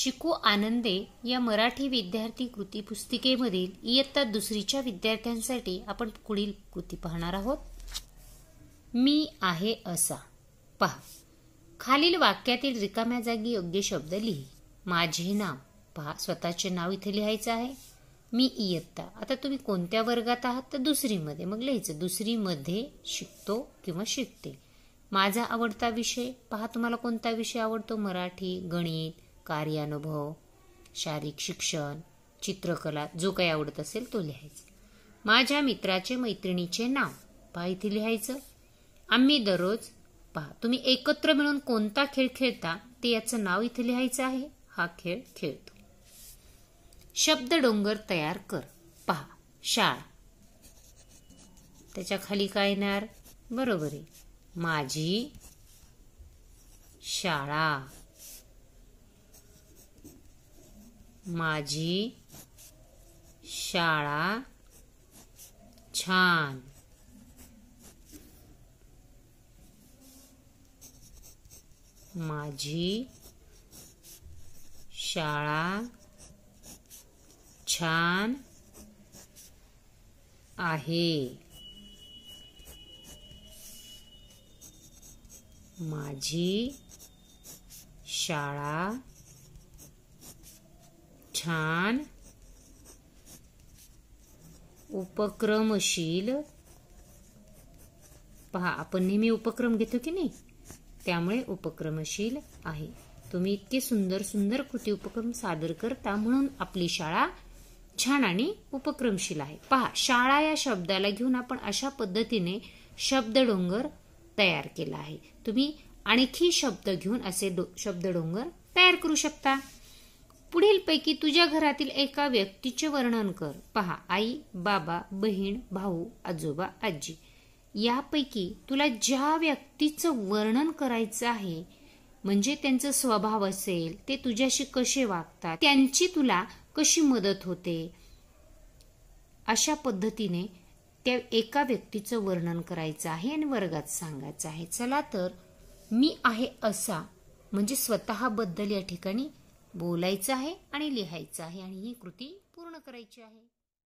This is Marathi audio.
शिकू आनंदे या मराठी विद्यार्थी कृती पुस्तिकेमधील इयत्ता दुसरीच्या विद्यार्थ्यांसाठी आपण पुढील कृती पाहणार आहोत मी आहे असा पहा खालील वाक्यातील रिकाम्या जागी योग्य शब्द लिही माझे नाव पहा स्वतःचे नाव इथे लिहायचं आहे मी इयत्ता आता तुम्ही कोणत्या वर्गात आहात तर दुसरीमध्ये मग लिहायचं दुसरीमध्ये शिकतो किंवा शिकते माझा आवडता विषय पहा तुम्हाला कोणता विषय आवडतो मराठी गणित कार्यानुभव शारीरिक शिक्षण चित्रकला जो काही आवडत असेल तो लिहायचा माझ्या मित्राचे मैत्रिणीचे नाव पहा इथे लिहायचं आम्ही दररोज पहा तुम्ही एकत्र मिळून कोणता खेळ खेळता ते याचं नाव इथे लिहायचं आहे हा खेळ खेळतो शब्द डोंगर तयार कर पहा शाळा त्याच्या खाली काय येणार बरोबर आहे माझी शाळा माझी शाळा छान माझी शाळा छान आहे माझी शाळा छान उपक्रमशील पहा आपण नेहमी उपक्रम घेतो की नाही त्यामुळे उपक्रमशील आहे तुम्ही इतके सुंदर सुंदर कृती उपक्रम सादर करता म्हणून आपली शाळा छान आणि उपक्रमशील आहे पहा शाळा या शब्दाला घेऊन आपण अशा पद्धतीने शब्द डोंगर तयार केला आहे तुम्ही आणखी शब्द घेऊन असे शब्द डोंगर तयार करू शकता पैकी तुझ्या घरातील एका व्यक्तीचे वर्णन कर पहा आई बाबा बहीण भाऊ आजोबा आजी यापैकी तुला ज्या व्यक्तीचं वर्णन करायचं आहे म्हणजे त्यांचा स्वभाव असेल ते तुझ्याशी कसे वागतात त्यांची तुला कशी मदत होते अशा पद्धतीने त्या एका व्यक्तीचं वर्णन करायचं आहे आणि वर्गात सांगायचं आहे चला तर मी आहे असा म्हणजे स्वतःबद्दल या ठिकाणी बोलायचं आहे आणि लिहायचं आहे आणि ही कृती पूर्ण करायची आहे